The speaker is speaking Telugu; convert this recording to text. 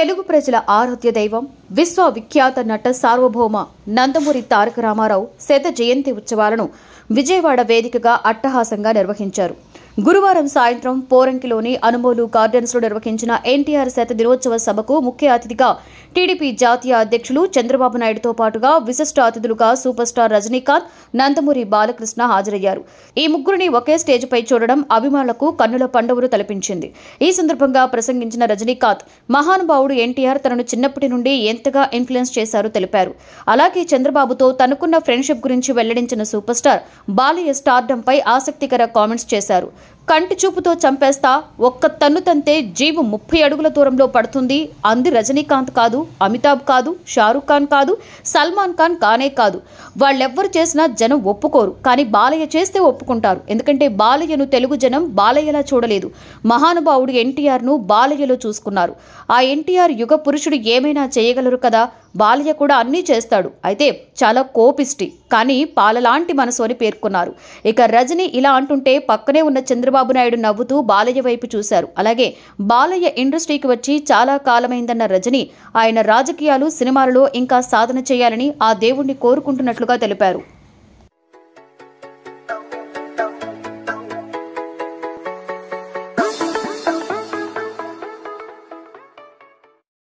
తెలుగు ప్రజల ఆరాధ్య దైవం విశ్వవిఖ్యాత నట సార్వభౌమ నందమూరి తారక రామారావు శత జయంతి ఉత్సవాలను విజయవాడ వేదికగా అట్టహాసంగా నిర్వహించారు గురువారం సాయంత్రం పోరంకిలోని అనుమోలు గార్డెన్స్ లో నిర్వహించిన ఎన్టీఆర్ శత దినోత్సవ సభకు ముఖ్య అతిథిగా టీడీపీ జాతీయ అధ్యక్షులు చంద్రబాబు నాయుడుతో పాటుగా విశిష్ట అతిథులుగా సూపర్ స్టార్ రజనీకాంత్ నందమూరి బాలకృష్ణ హాజరయ్యారు ఈ ముగ్గురిని ఒకే స్టేజ్పై చూడడం అభిమానులకు కన్నుల పండువులు తలపించింది ఈ సందర్భంగా ప్రసంగించిన రజనీకాంత్ మహానుభావుడు ఎన్టీఆర్ తనను చిన్నప్పటి నుండి ఎంతగా ఇన్ఫ్లుయెన్స్ చేశారో తెలిపారు అలాగే చంద్రబాబుతో తనకున్న ఫ్రెండ్షిప్ గురించి వెల్లడించిన సూపర్ స్టార్ బాలయ్య స్టార్డంపై ఆసక్తికర కామెంట్స్ చేశారు కంటి చూపుతో చంపేస్తా ఒక్క తన్ను తంతే జీవు ముప్పై అడుగుల దూరంలో పడుతుంది అంది రజనీకాంత్ కాదు అమితాబ్ కాదు షారుఖ్ ఖాన్ కాదు సల్మాన్ ఖాన్ కానే కాదు వాళ్ళెవ్వరు చేసినా జనం ఒప్పుకోరు కానీ బాలయ్య చేస్తే ఒప్పుకుంటారు ఎందుకంటే బాలయ్యను తెలుగు జనం బాలయ్యలా చూడలేదు మహానుభావుడు ఎన్టీఆర్ను బాలయ్యలో చూసుకున్నారు ఆ ఎన్టీఆర్ యుగ పురుషుడు ఏమైనా చేయగలరు కదా బాలయ్య కూడా అన్నీ చేస్తాడు అయితే చాలా కోపిష్టి కానీ పాలలాంటి మనసు అని పేర్కొన్నారు ఇక రజని ఇలా అంటుంటే పక్కనే ఉన్న చంద్రబాబు నాయుడు నవ్వుతూ బాలయ్య వైపు చూశారు అలాగే బాలయ్య ఇండస్ట్రీకి వచ్చి చాలా కాలమైందన్న రజని ఆయన రాజకీయాలు సినిమాలలో ఇంకా సాధన చేయాలని ఆ దేవుణ్ణి కోరుకుంటున్నట్లుగా తెలిపారు